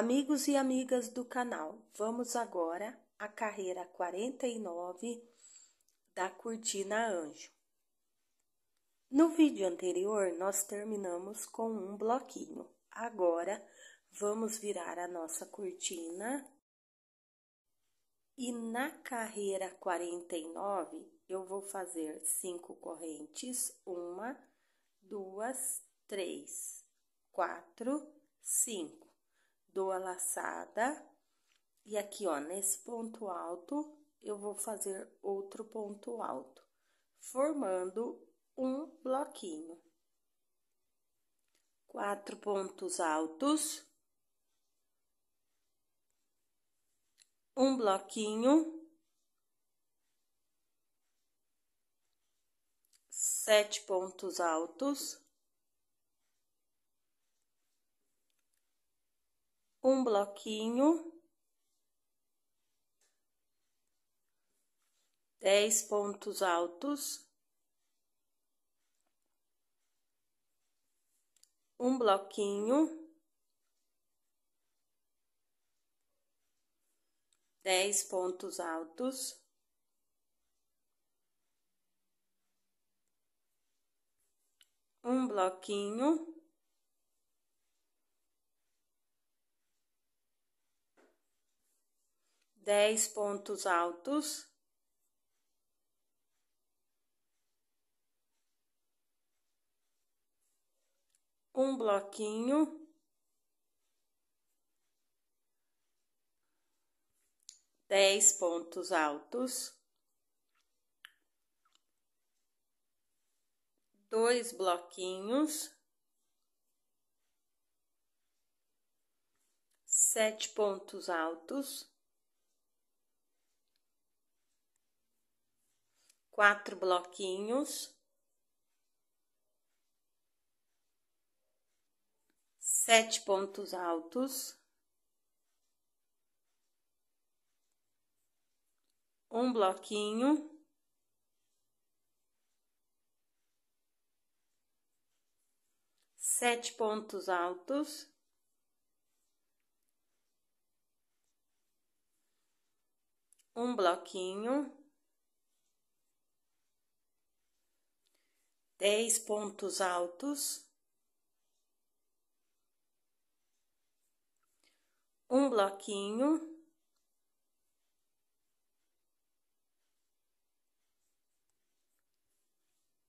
Amigos e amigas do canal, vamos agora à carreira 49 da cortina anjo. No vídeo anterior, nós terminamos com um bloquinho. Agora, vamos virar a nossa cortina. E na carreira 49, eu vou fazer cinco correntes. Uma, duas, três, quatro, cinco dou a laçada e aqui, ó, nesse ponto alto, eu vou fazer outro ponto alto, formando um bloquinho. Quatro pontos altos. Um bloquinho. Sete pontos altos. um bloquinho, dez pontos altos, um bloquinho, dez pontos altos. Um bloquinho. dez pontos altos. Um bloquinho. Dez pontos altos. Dois bloquinhos. sete pontos altos, quatro bloquinhos, sete pontos altos, um bloquinho. sete pontos altos, um bloquinho, dez pontos altos, um bloquinho,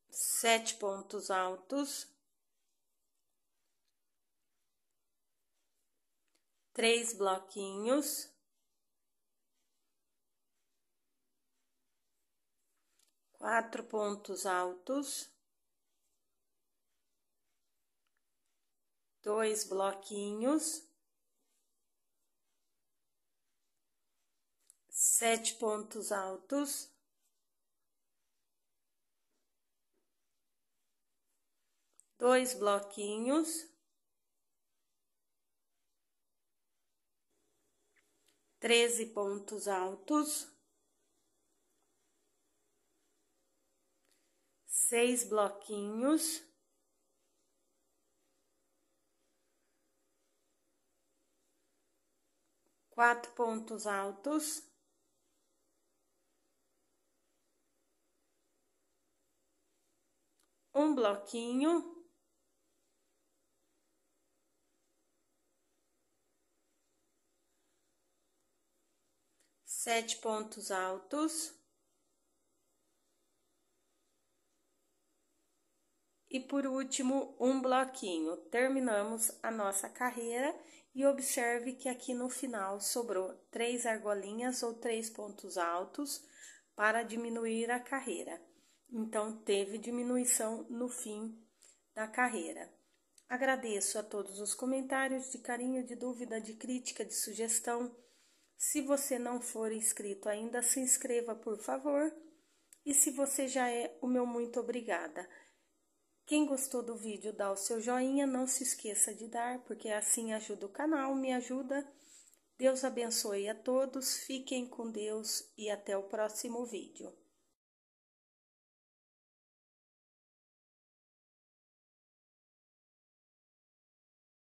sete pontos altos, três bloquinhos. quatro pontos altos, dois bloquinhos, sete pontos altos, dois bloquinhos, treze pontos altos. seis bloquinhos, quatro pontos altos. Um bloquinho. Sete pontos altos. E por último, um bloquinho. Terminamos a nossa carreira e observe que aqui no final sobrou três argolinhas ou três pontos altos para diminuir a carreira. Então, teve diminuição no fim da carreira. Agradeço a todos os comentários de carinho, de dúvida, de crítica, de sugestão. Se você não for inscrito ainda, se inscreva, por favor. E se você já é, o meu muito obrigada. Quem gostou do vídeo, dá o seu joinha, não se esqueça de dar, porque assim ajuda o canal, me ajuda. Deus abençoe a todos, fiquem com Deus e até o próximo vídeo.